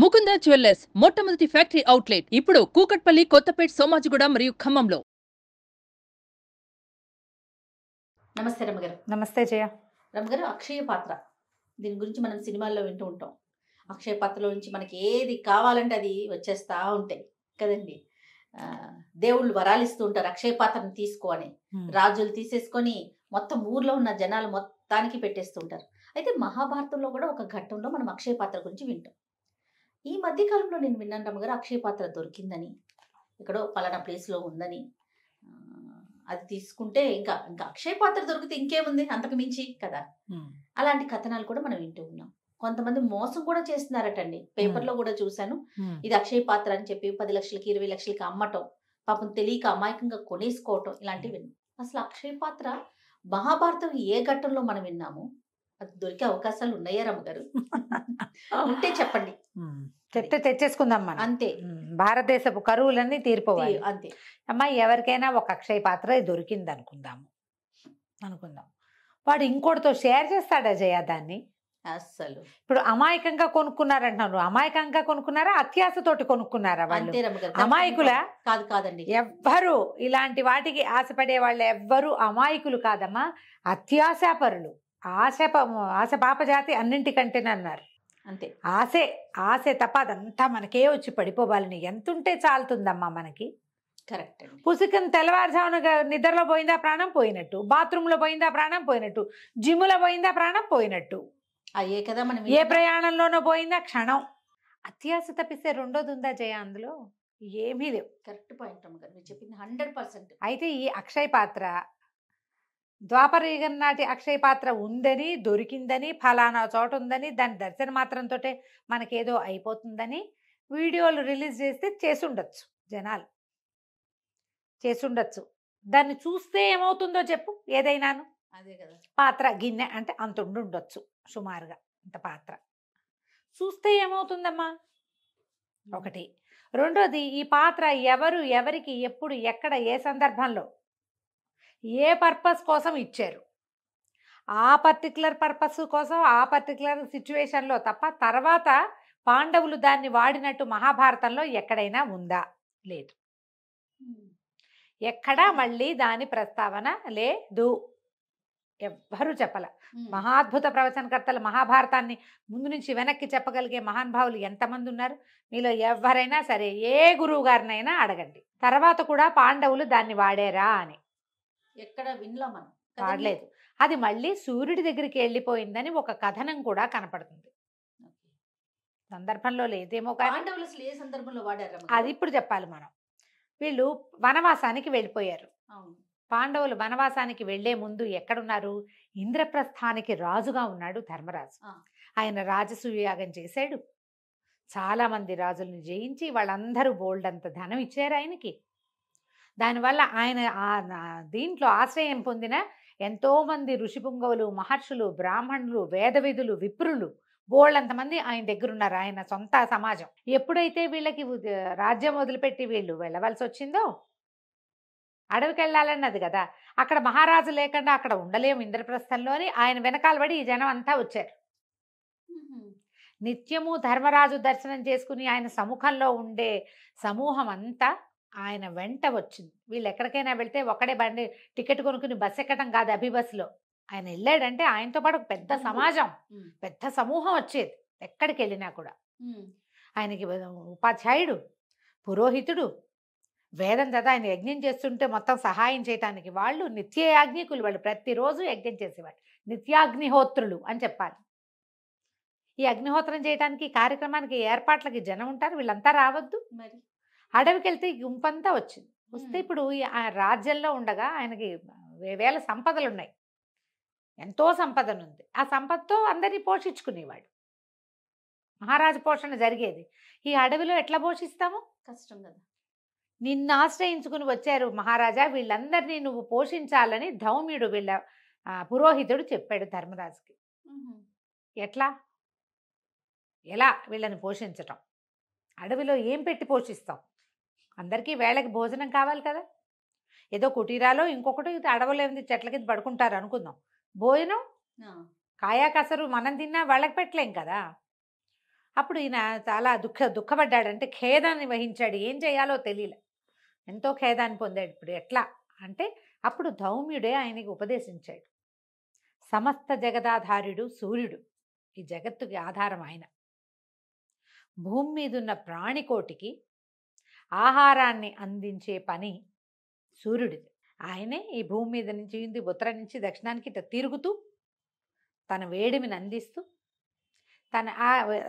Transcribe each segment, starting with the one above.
Mukunda jewellers మొట్టమొదటి factory outlet ఇప్పుడు కూకట్పల్లి కొత్తపేట సోమాజిగూడ మరియు ఖమ్మంలో నమస్తే రమగారు నమస్తే జయ రమగారు అక్షయ పాత్ర దీని గురించి మనం సినిమాల్లో వింటూ ఉంటాం అక్షయ పాత్రలో నుంచి మనకి ఏది కావాలంటే అది వచ్చేస్తా ఉంటాయి కదండి దేవుళ్ళు వరాలిస్తూ ఉంటారు అక్షయ పాత్రను తీసుకొని రాజులు తీసేసుకొని మొత్తం ఊర్లో ఉన్న జనాలు మొత్తానికి పెట్టేస్తుంటారు అయితే మహాభారతంలో కూడా ఒక ఘట్టంలో మనం అక్షయ పాత్ర గురించి వింటాం ఈ మధ్య కాలంలో నేను విన్నాను రమ్మగారు అక్షయ పాత్ర దొరికిందని ఎక్కడో పలానా ప్లేస్లో ఉందని అది తీసుకుంటే ఇంకా ఇంకా అక్షయ పాత్ర దొరికితే ఇంకేముంది అంతకు మించి కదా అలాంటి కథనాలు కూడా మనం వింటూ ఉన్నాం కొంతమంది మోసం కూడా చేస్తున్నారటండి పేపర్ లో కూడా చూశాను ఇది అక్షయ పాత్ర అని చెప్పి పది లక్షలకి ఇరవై లక్షలకి అమ్మటం పాపం తెలియక అమాయకంగా కొనేసుకోవటం ఇలాంటివి విన్నాం అసలు అక్షయ పాత్ర మహాభారతం ఏ ఘట్టంలో మనం విన్నాము అది దొరికే అవకాశాలు ఉన్నాయా రమ్మగారు ఉంటే చెప్పండి చెప్తే తెచ్చేసుకుందాం మనం అంతే భారతదేశపు కరువులన్నీ తీరిపోవాలి అంతే అమ్మాయి ఎవరికైనా ఒక అక్షయ పాత్ర దొరికింది అనుకుందాము అనుకుందాం వాడు ఇంకోటితో షేర్ చేస్తాడా జయ దాన్ని అస్సలు ఇప్పుడు అమాయకంగా కొనుక్కున్నారంటున్నారు అమాయకంగా కొనుక్కున్నారా అత్యాసతోటి కొనుక్కున్నారా వాళ్ళు అమాయకుల కాదు కాదండి ఎవ్వరు ఇలాంటి వాటికి ఆశపడే వాళ్ళు ఎవ్వరు అమాయకులు కాదమ్మా అత్యాశాపరులు ఆశ ఆశ పాపజాతి అన్నారు అంతే ఆశే ఆశే తప్ప అదంతా మనకే వచ్చి పడిపోవాలని ఎంతుంటే చాలుతుందమ్మా మనకి కరెక్ట్ పుసుకం తెల్లవారుజామున నిద్రలో పోయిందా ప్రాణం పోయినట్టు బాత్రూంలో పోయిందా ప్రాణం పోయినట్టు జిమ్లో పోయిందా ప్రాణం పోయినట్టు అయ్యే కదా మనం ఏ ప్రయాణంలోనో పోయిందా క్షణం అత్యాశ తప్పిస్తే రెండోది ఉందా జయ అందులో ఏమీ లేవు కరెక్ట్ పాయింట్ అమ్మగారు మీరు చెప్పింది హండ్రెడ్ పర్సెంట్ అయితే ఈ అక్షయ్ పాత్ర ద్వాపరయుగం నాటి అక్షయ పాత్ర ఉందని దొరికిందని ఫలానా చోట ఉందని దాని దర్శన మాత్రంతో మనకేదో అయిపోతుందని వీడియోలు రిలీజ్ చేస్తే చేసుండొచ్చు జనాలు చేసుండొచ్చు దాన్ని చూస్తే ఏమవుతుందో చెప్పు ఏదైనాను అదే కదా పాత్ర గిన్నె అంటే అంత ఉండొచ్చు సుమారుగా అంత పాత్ర చూస్తే ఏమవుతుందమ్మా ఒకటి రెండోది ఈ పాత్ర ఎవరు ఎవరికి ఎప్పుడు ఎక్కడ ఏ సందర్భంలో ఏ పర్పస్ కోసం ఇచ్చారు ఆ పర్టికులర్ పర్పస్ కోసం ఆ పర్టికులర్ సిచ్యువేషన్లో తప్ప తర్వాత పాండవులు దాన్ని వాడినట్టు మహాభారతంలో ఎక్కడైనా ఉందా లేదు ఎక్కడా మళ్ళీ దాని ప్రస్తావన లేదు ఎవ్వరూ చెప్పల మహాద్భుత ప్రవచనకర్తలు మహాభారతాన్ని ముందు నుంచి వెనక్కి చెప్పగలిగే మహానుభావులు ఎంతమంది ఉన్నారు మీలో ఎవరైనా సరే ఏ గురువు గారినైనా అడగండి తర్వాత కూడా పాండవులు దాన్ని వాడారా అని ఎక్కడ వినలా మనం పాడలేదు అది మళ్ళీ సూర్యుడి దగ్గరికి వెళ్ళిపోయిందని ఒక కథనం కూడా కనపడుతుంది సందర్భంలో లేదేమో అది ఇప్పుడు చెప్పాలి మనం వీళ్ళు వనవాసానికి వెళ్ళిపోయారు పాండవులు వనవాసానికి వెళ్లే ముందు ఎక్కడున్నారు ఇంద్రప్రస్థానికి రాజుగా ఉన్నాడు ధర్మరాజు ఆయన రాజసూయాగం చేశాడు చాలా మంది రాజులను జయించి వాళ్ళందరూ బోల్డ్ అంత ధనం ఇచ్చారు ఆయనకి దానివల్ల ఆయన దీంట్లో ఆశ్రయం పొందిన ఎంతోమంది ఋషిపుంగవులు మహర్షులు బ్రాహ్మణులు వేదవిధులు విప్రులు బోళ్ళంతమంది ఆయన దగ్గర ఉన్నారు ఆయన సొంత సమాజం ఎప్పుడైతే వీళ్ళకి రాజ్యం వదిలిపెట్టి వీళ్ళు వెళ్ళవలసి వచ్చిందో అడవికి వెళ్ళాలన్నది కదా అక్కడ మహారాజు లేకుండా అక్కడ ఉండలేము ఇంద్రప్రస్థంలోని ఆయన వెనకాల పడి ఈ జనం అంతా వచ్చారు నిత్యము ధర్మరాజు దర్శనం చేసుకుని ఆయన సముఖంలో ఉండే సమూహం అంతా ఆయన వెంట వచ్చింది వీళ్ళు ఎక్కడికైనా వెళ్తే ఒకడే బండి టికెట్ కొనుక్కుని బస్ ఎక్కడం కాదు అభి బస్సులో ఆయన వెళ్ళాడంటే ఆయనతో పాటు ఒక పెద్ద సమాజం పెద్ద సమూహం వచ్చేది ఎక్కడికి వెళ్ళినా కూడా ఆయనకి ఉపాధ్యాయుడు పురోహితుడు వేదం కదా ఆయన యజ్ఞం చేస్తుంటే మొత్తం సహాయం చేయటానికి వాళ్ళు నిత్య యాజ్ఞికులు వాళ్ళు ప్రతిరోజు యజ్ఞం చేసేవాళ్ళు నిత్యాగ్నిహోత్రులు అని చెప్పాలి ఈ అగ్నిహోత్రం చేయడానికి కార్యక్రమానికి ఏర్పాట్లకి జనం ఉంటారు వీళ్ళంతా రావద్దు మరి అడవికి వెళ్తే గుంపంతా వచ్చింది వస్తే ఇప్పుడు ఆ రాజ్యంలో ఉండగా ఆయనకి వేల సంపదలు ఉన్నాయి ఎంతో సంపదను ఉంది ఆ సంపదతో అందరినీ పోషించుకునేవాడు మహారాజు పోషణ జరిగేది ఈ అడవిలో ఎట్లా పోషిస్తాము కష్టం కదా నిన్ను ఆశ్రయించుకుని వచ్చారు మహారాజా వీళ్ళందరినీ నువ్వు పోషించాలని ధౌమ్యుడు వీళ్ళ పురోహితుడు చెప్పాడు ధర్మరాజుకి ఎట్లా ఎలా వీళ్ళని పోషించటం అడవిలో ఏం పెట్టి పోషిస్తాం అందరికీ వేళకి భోజనం కావాలి కదా ఏదో కుటీరాలో ఇంకొకటి అడవలేమిది చెట్ల కింద పడుకుంటారు అనుకుందాం భోజనం కాయా కసరు మనం తిన్నా వాళ్ళకి పెట్టలేం కదా అప్పుడు ఈయన చాలా దుఃఖ దుఃఖపడ్డాడంటే ఖేదాన్ని వహించాడు ఏం చేయాలో తెలియలే ఎంతో ఖేదాన్ని పొందాడు ఇప్పుడు ఎట్లా అంటే అప్పుడు ధౌమ్యుడే ఆయనకి ఉపదేశించాడు సమస్త జగదాధారుడు సూర్యుడు ఈ జగత్తుకి ఆధారం ఆయన భూమి మీదున్న ప్రాణికోటికి ఆహారాన్ని అందించే పని సూర్యుడిది ఆయనే ఈ భూమి మీద నుంచి ఉత్తరం నుంచి దక్షిణానికి ఇట్లా తిరుగుతూ తన వేడిమిని అందిస్తూ తన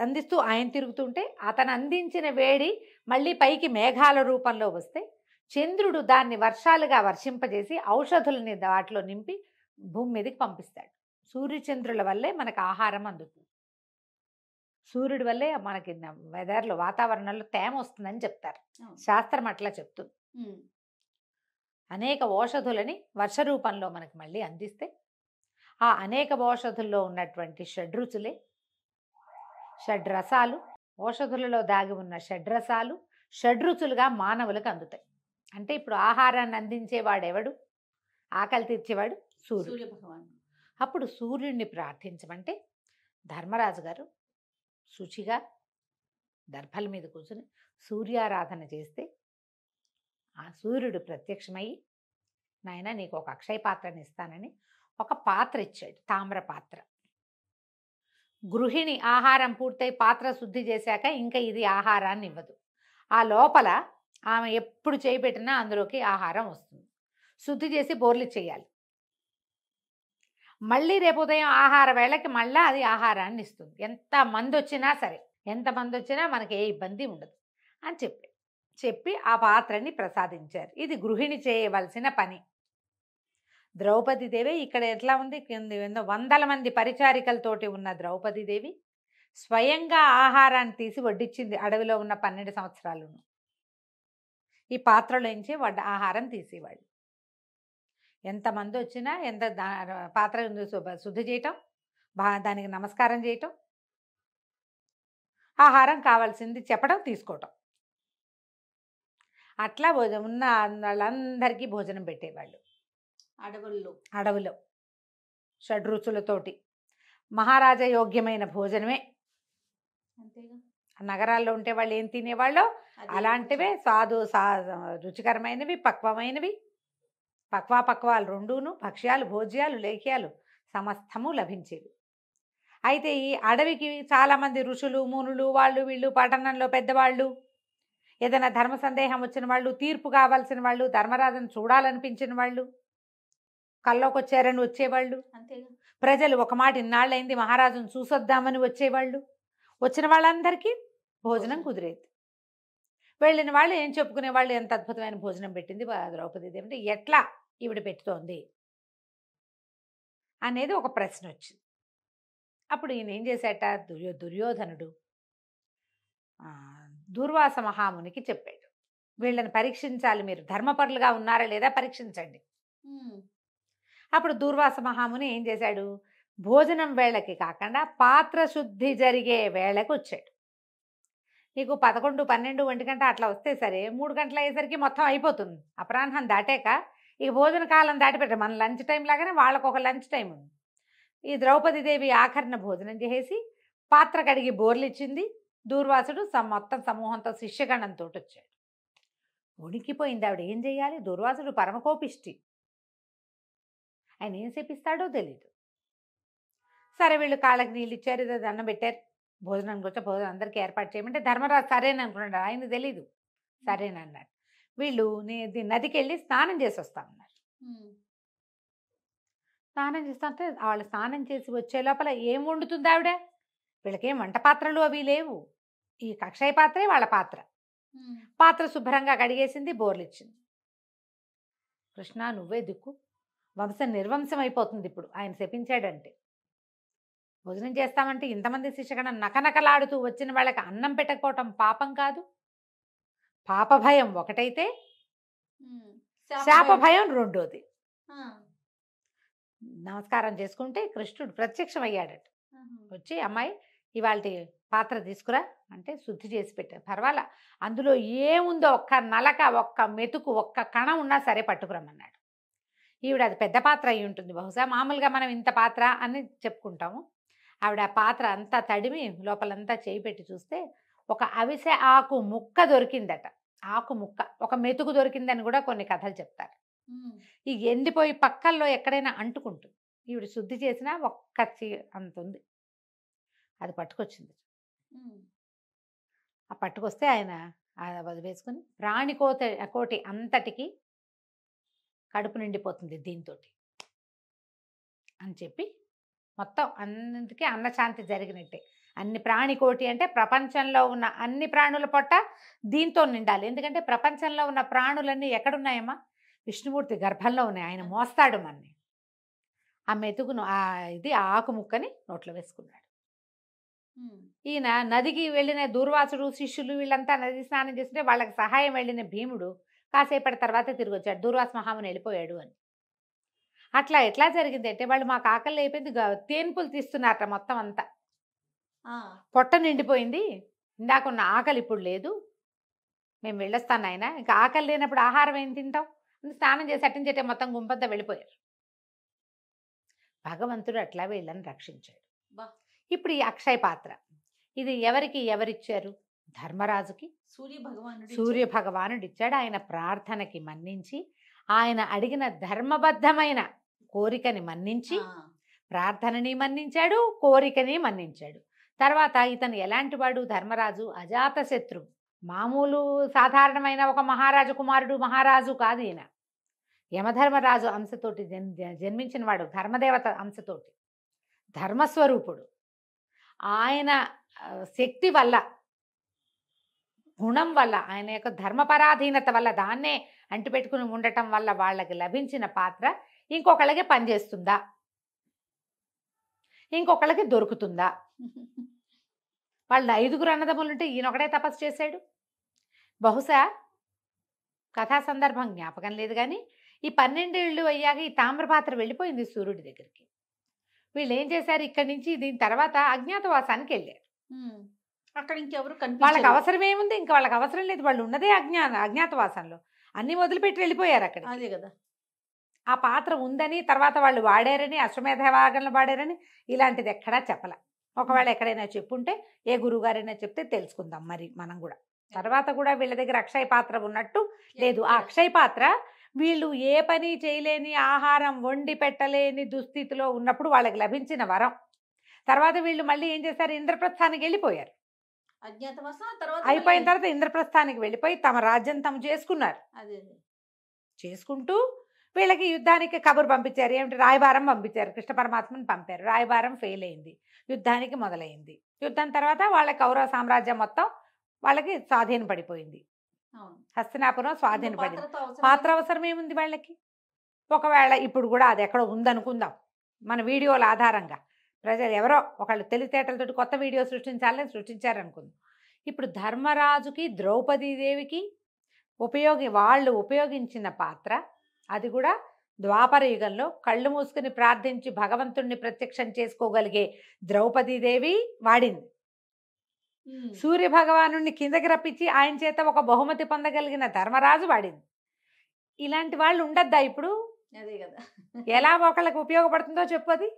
అందిస్తూ ఆయన తిరుగుతుంటే అతను అందించిన వేడి మళ్ళీ పైకి మేఘాల రూపంలో వస్తే చంద్రుడు దాన్ని వర్షాలుగా వర్షింపజేసి ఔషధులని వాటిలో నింపి భూమి మీదకి పంపిస్తాడు సూర్యచంద్రుల వల్లే మనకు ఆహారం అందుతుంది సూర్యుడి వల్లే మనకి వెదర్లో వాతావరణంలో తేమ వస్తుందని చెప్తారు శాస్త్రం అట్లా చెప్తుంది అనేక ఓషధులని వర్ష రూపంలో మనకి మళ్ళీ అందిస్తే ఆ అనేక ఓషధుల్లో ఉన్నటువంటి షడ్రుచులే షడ్రసాలు ఓషధులలో దాగి ఉన్న షడ్రసాలు షడ్రుచులుగా మానవులకు అందుతాయి అంటే ఇప్పుడు ఆహారాన్ని అందించేవాడెవడు ఆకలి తీర్చేవాడు సూర్యుడు అప్పుడు సూర్యుడిని ప్రార్థించమంటే ధర్మరాజు గారు శుచిగా దర్భల మీద కూర్చొని సూర్యారాధన చేస్తే ఆ సూర్యుడు ప్రత్యక్షమై నాయన నీకు ఒక అక్షయ పాత్రని ఇస్తానని ఒక పాత్ర ఇచ్చాడు తామ్ర పాత్ర గృహిణి ఆహారం పూర్తయి పాత్ర శుద్ధి చేశాక ఇంకా ఇది ఆహారాన్ని ఇవ్వదు ఆ లోపల ఆమె ఎప్పుడు చేయబెట్టినా అందులోకి ఆహారం వస్తుంది శుద్ధి చేసి బోర్లు చేయాలి మళ్ళీ రేపు ఉదయం ఆహార వేళకి మళ్ళీ అది ఆహారాన్ని ఇస్తుంది ఎంత మంది వచ్చినా సరే మంది వచ్చినా మనకి ఏ ఇబ్బంది ఉండదు అని చెప్పి చెప్పి ఆ పాత్రని ప్రసాదించారు ఇది గృహిణి చేయవలసిన పని ద్రౌపదీదేవి ఇక్కడ ఎట్లా ఉంది వందల మంది పరిచారికలతోటి ఉన్న ద్రౌపదీదేవి స్వయంగా ఆహారాన్ని తీసి వడ్డించింది అడవిలో ఉన్న పన్నెండు సంవత్సరాలను ఈ పాత్రలోంచి వడ్డ ఆహారం తీసేవాళ్ళు ఎంతమంది వచ్చినా ఎంత పాత్ర శుద్ధి చేయటం బా దానికి నమస్కారం చేయటం ఆహారం కావాల్సింది చెప్పడం తీసుకోవటం అట్లా భోజనం ఉన్న వాళ్ళందరికీ భోజనం పెట్టేవాళ్ళు అడవుల్లో అడవులు షడ్రుచులతోటి మహారాజ యోగ్యమైన భోజనమే నగరాల్లో ఉంటే వాళ్ళు ఏం తినేవాళ్ళో అలాంటివే సాధు సా రుచికరమైనవి పక్వమైనవి పక్వా పక్వాలు రెండూను భక్ష్యాలు భోజ్యాలు లేఖ్యాలు సమస్తము లభించేవి అయితే ఈ అడవికి చాలామంది ఋషులు మునులు వాళ్ళు వీళ్ళు పట్టణంలో పెద్దవాళ్ళు ఏదైనా ధర్మ సందేహం వచ్చిన వాళ్ళు తీర్పు కావాల్సిన వాళ్ళు ధర్మరాజను చూడాలనిపించిన వాళ్ళు కల్లోకి వచ్చారని వచ్చేవాళ్ళు ప్రజలు ఒక మాట ఇన్నాళ్ళైంది మహారాజును చూసొద్దామని వచ్చేవాళ్ళు వచ్చిన వాళ్ళందరికీ భోజనం కుదిరేది వెళ్ళిన వాళ్ళు ఏం చెప్పుకునే వాళ్ళు ఎంత అద్భుతమైన భోజనం పెట్టింది ద్రౌపది దేవి అంటే ఎట్లా ఈవిడ పెట్టుతోంది అనేది ఒక ప్రశ్న వచ్చింది అప్పుడు ఈయన ఏం చేశాట దుర్యో దుర్యోధనుడు దుర్వాస మహామునికి చెప్పాడు వీళ్ళని పరీక్షించాలి మీరు ధర్మపరులుగా ఉన్నారా లేదా పరీక్షించండి అప్పుడు దూర్వాస మహాముని ఏం చేశాడు భోజనం వేళకి కాకుండా పాత్ర శుద్ధి జరిగే వేళకి వచ్చాడు నీకు పదకొండు పన్నెండు ఒంటి గంట అట్లా వస్తే సరే మూడు గంటలు అయ్యేసరికి మొత్తం అయిపోతుంది అపరాహ్నం దాటాక ఇక భోజన కాలం దాటిపెట్టారు మన లంచ్ టైం లాగానే వాళ్ళకు ఒక లంచ్ టైం ఉంది ఈ దేవి ఆఖరిన భోజనం చేసేసి పాత్ర కడిగి బోర్లిచ్చింది దూర్వాసుడు మొత్తం సమూహంతో శిష్యగణంతో వచ్చాడు ఉనికిపోయింది ఆవిడ ఏం చేయాలి దూర్వాసుడు పరమకోపిష్టి ఆయన ఏం చేపిస్తాడో తెలీదు సరే వీళ్ళు కాళ్ళకి నీళ్ళు ఇచ్చారు ఏదో దండం పెట్టారు భోజనానికి వచ్చా భోజనం అందరికీ ఏర్పాటు చేయమంటే ధర్మరాజు అనుకున్నాడు ఆయన తెలీదు సరేనన్నాడు వీళ్ళు నదికి వెళ్ళి స్నానం చేసి అన్నారు స్నానం చేస్తామంటే వాళ్ళు స్నానం చేసి వచ్చే లోపల ఏం వండుతుంది ఆవిడ వీళ్ళకేం వంట పాత్రలు అవి లేవు ఈ కక్షయ పాత్రే వాళ్ళ పాత్ర పాత్ర శుభ్రంగా కడిగేసింది బోర్లు ఇచ్చింది కృష్ణ నువ్వే దిక్కు వంశం నిర్వంశం అయిపోతుంది ఇప్పుడు ఆయన శపించాడంటే భోజనం చేస్తామంటే ఇంతమంది శిక్షణ నకనకలాడుతూ వచ్చిన వాళ్ళకి అన్నం పెట్టకపోవటం పాపం కాదు పాప భయం ఒకటైతే శాప భయం రెండోది నమస్కారం చేసుకుంటే కృష్ణుడు ప్రత్యక్షం అయ్యాడట వచ్చి అమ్మాయి ఇవాళ పాత్ర తీసుకురా అంటే శుద్ధి చేసి పెట్టారు పర్వాలా అందులో ఏముందో ఒక్క నలక ఒక్క మెతుకు ఒక్క కణం ఉన్నా సరే పట్టుకురమ్మన్నాడు ఈవిడ అది పెద్ద పాత్ర అయి ఉంటుంది బహుశా మామూలుగా మనం ఇంత పాత్ర అని చెప్పుకుంటాము ఆవిడ ఆ పాత్ర అంతా తడిమి లోపలంతా చేయి పెట్టి చూస్తే ఒక అవిసె ఆకు ముక్క దొరికిందట ఆకు ముక్క ఒక మెతుకు దొరికిందని కూడా కొన్ని కథలు చెప్తారు ఈ ఎండిపోయి పక్కల్లో ఎక్కడైనా అంటుకుంటుంది ఈవిడ శుద్ధి చేసినా ఒక్క చీ అంత ఉంది అది పట్టుకొచ్చింది ఆ పట్టుకొస్తే ఆయన వదిలేసుకుని రాణి కోత కోటి అంతటికి కడుపు నిండిపోతుంది దీంతో అని చెప్పి మొత్తం అందుకే అన్నశాంతి జరిగినట్టే అన్ని ప్రాణికోటి అంటే ప్రపంచంలో ఉన్న అన్ని ప్రాణుల పొట్ట దీంతో నిండాలి ఎందుకంటే ప్రపంచంలో ఉన్న ప్రాణులన్నీ ఎక్కడున్నాయమ్మా విష్ణుమూర్తి గర్భంలో ఉన్నాయి ఆయన మోస్తాడు మన్ని ఆ మెతుకును ఆ ఇది ఆ ఆకు ముక్కని నోట్లో వేసుకున్నాడు ఈయన నదికి వెళ్ళిన దూర్వాసుడు శిష్యులు వీళ్ళంతా నది స్నానం చేస్తుంటే వాళ్ళకి సహాయం వెళ్ళిన భీముడు కాసేపటి తర్వాత తిరిగి వచ్చాడు దూర్వాస మహాముని వెళ్ళిపోయాడు అని అట్లా ఎట్లా అంటే వాళ్ళు మాకు ఆకలి అయిపోయింది తేన్పులు తీస్తున్నారట మొత్తం అంతా పొట్ట నిండిపోయింది ఇందాకున్న ఆకలి ఇప్పుడు లేదు మేము వెళ్ళొస్తాను ఆయన ఇంకా ఆకలి లేనప్పుడు ఆహారం ఏం తింటాం స్నానం చేసి చెట్టే మొత్తం గుంపంతా వెళ్ళిపోయారు భగవంతుడు అట్లా వీళ్ళని రక్షించాడు ఇప్పుడు ఈ అక్షయ పాత్ర ఇది ఎవరికి ఎవరిచ్చారు ధర్మరాజుకి సూర్య భగవానుడు సూర్య భగవానుడు ఇచ్చాడు ఆయన ప్రార్థనకి మన్నించి ఆయన అడిగిన ధర్మబద్ధమైన కోరికని మన్నించి ప్రార్థనని మన్నించాడు కోరికని మన్నించాడు తర్వాత ఇతను ఎలాంటి వాడు ధర్మరాజు అజాతశత్రు మామూలు సాధారణమైన ఒక మహారాజు కుమారుడు మహారాజు కాదు ఈయన యమధర్మరాజు అంశతోటి జన్ జన్మించినవాడు ధర్మదేవత అంశతోటి ధర్మస్వరూపుడు ఆయన శక్తి వల్ల గుణం వల్ల ఆయన యొక్క ధర్మపరాధీనత వల్ల దాన్నే అంటిపెట్టుకుని ఉండటం వల్ల వాళ్ళకి లభించిన పాత్ర ఇంకొకళ్ళకి పనిచేస్తుందా ఇంకొకళ్ళకి దొరుకుతుందా వాళ్ళు ఐదుగురు అన్నదములు ఉంటే ఈయన ఒకడే తపస్సు చేశాడు బహుశా కథా సందర్భం జ్ఞాపకం లేదు కానీ ఈ పన్నెండేళ్ళు అయ్యాక ఈ తామ్రపాత్ర వెళ్ళిపోయింది సూర్యుడి దగ్గరికి వీళ్ళు ఏం చేశారు ఇక్కడి నుంచి దీని తర్వాత అజ్ఞాతవాసానికి వెళ్ళారు అక్కడ ఇంకెవరు వాళ్ళకి అవసరం ఏముంది ఇంకా వాళ్ళకి అవసరం లేదు వాళ్ళు ఉన్నదే అజ్ఞాన అజ్ఞాతవాసంలో అన్ని వదిలిపెట్టి వెళ్ళిపోయారు అక్కడ అదే కదా ఆ పాత్ర ఉందని తర్వాత వాళ్ళు వాడారని అశ్వమేధ వాగంలో వాడారని ఇలాంటిది ఎక్కడా చెప్పలే ఒకవేళ ఎక్కడైనా చెప్పుంటే ఏ గురువుగారైనా చెప్తే తెలుసుకుందాం మరి మనం కూడా తర్వాత కూడా వీళ్ళ దగ్గర అక్షయ పాత్ర ఉన్నట్టు లేదు ఆ అక్షయ పాత్ర వీళ్ళు ఏ పని చేయలేని ఆహారం వండి పెట్టలేని దుస్థితిలో ఉన్నప్పుడు వాళ్ళకి లభించిన వరం తర్వాత వీళ్ళు మళ్ళీ ఏం చేశారు ఇంద్రప్రస్థానికి వెళ్ళిపోయారు అయిపోయిన తర్వాత ఇంద్రప్రస్థానికి వెళ్ళిపోయి తమ రాజ్యం తమ చేసుకున్నారు చేసుకుంటూ వీళ్ళకి యుద్ధానికి కబురు పంపించారు ఏమిటి రాయబారం పంపించారు కృష్ణ పరమాత్మని పంపారు రాయబారం ఫెయిల్ అయింది యుద్ధానికి మొదలైంది యుద్ధం తర్వాత వాళ్ళ కౌరవ సామ్రాజ్యం మొత్తం వాళ్ళకి స్వాధీన పడిపోయింది హస్తినాపురం స్వాధీన పడింది పాత్ర అవసరం ఏముంది వాళ్ళకి ఒకవేళ ఇప్పుడు కూడా అది ఎక్కడ ఉందనుకుందాం మన వీడియోల ఆధారంగా ప్రజలు ఎవరో ఒకళ్ళు తెలివితేటలతో కొత్త వీడియో సృష్టించాలని సృష్టించారనుకుందాం ఇప్పుడు ధర్మరాజుకి ద్రౌపదీదేవికి ఉపయోగి వాళ్ళు ఉపయోగించిన పాత్ర అది కూడా ద్వాపర యుగంలో కళ్ళు మూసుకుని ప్రార్థించి భగవంతుణ్ణి ప్రత్యక్షం చేసుకోగలిగే ద్రౌపదీదేవి వాడింది సూర్య భగవాను కిందకి రప్పించి ఆయన చేత ఒక బహుమతి పొందగలిగిన ధర్మరాజు వాడింది ఇలాంటి వాళ్ళు ఉండద్దా ఇప్పుడు ఎలా ఒకళ్ళకి ఉపయోగపడుతుందో చెప్పు అది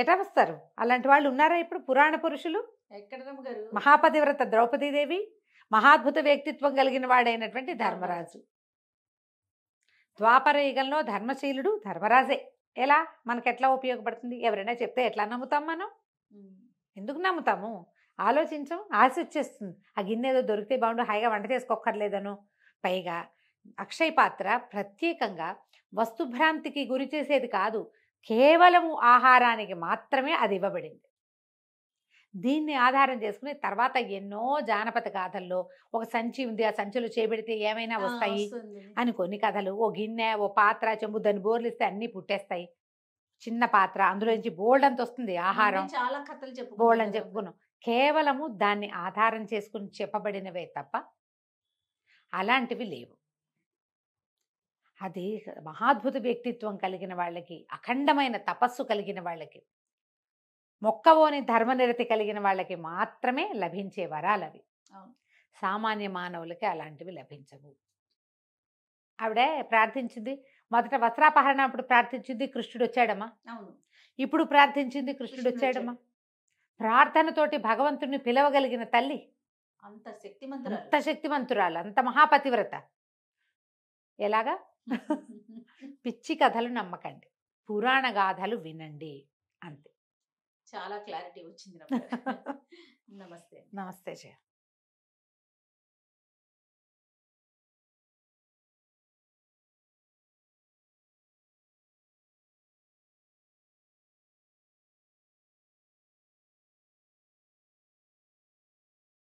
ఎట వస్తారు అలాంటి వాళ్ళు ఉన్నారా ఇప్పుడు పురాణ పురుషులు మహాపతివ్రత మహాపతివ్రత ద్రౌపదీదేవి మహాద్భుత వ్యక్తిత్వం కలిగిన వాడైనటువంటి ధర్మరాజు ద్వాపర యుగంలో ధర్మశీలుడు ధర్మరాజే ఎలా మనకెట్లా ఉపయోగపడుతుంది ఎవరైనా చెప్తే ఎట్లా నమ్ముతాం మనం ఎందుకు నమ్ముతాము ఆలోచించం ఆశ వచ్చేస్తుంది ఆ గిన్నె ఏదో దొరికితే బాగుండు హాయిగా వంట చేసుకోక్కర్లేదను పైగా అక్షయ్ పాత్ర ప్రత్యేకంగా వస్తుభ్రాంతికి గురి చేసేది కాదు కేవలము ఆహారానికి మాత్రమే అది ఇవ్వబడింది దీన్ని ఆధారం చేసుకుని తర్వాత ఎన్నో జానపద గాథల్లో ఒక సంచి ఉంది ఆ సంచిలో చేపెడితే ఏమైనా వస్తాయి అని కొన్ని కథలు ఓ గిన్నె ఓ పాత్ర చెంబు దాన్ని బోర్లిస్తే అన్ని పుట్టేస్తాయి చిన్న పాత్ర అందులో నుంచి బోల్డ్ అంత వస్తుంది ఆహారం చాలా కథలు చెప్పు బోల్డ్ అని చెప్పుకున్నాం కేవలము దాన్ని ఆధారం చేసుకుని చెప్పబడినవే తప్ప అలాంటివి లేవు అది మహాద్భుత వ్యక్తిత్వం కలిగిన వాళ్ళకి అఖండమైన తపస్సు కలిగిన వాళ్ళకి మొక్కవోని ధర్మనిరతి కలిగిన వాళ్ళకి మాత్రమే లభించే వరాలు అవి సామాన్య మానవులకి అలాంటివి లభించవు ఆవిడ ప్రార్థించింది మొదట వస్త్రాపహరణ అప్పుడు ప్రార్థించింది కృష్ణుడు వచ్చాడమ్మా ఇప్పుడు ప్రార్థించింది కృష్ణుడు వచ్చాడమ్మా ప్రార్థనతోటి భగవంతుడిని పిలవగలిగిన తల్లి అంత శక్తిమంతు అంత శక్తిమంతురాలు అంత మహాపతివ్రత ఎలాగా పిచ్చి కథలు నమ్మకండి పురాణ గాథలు వినండి అంతే చాలా క్లారిటీ వచ్చింది నమస్తే నమస్తే జయ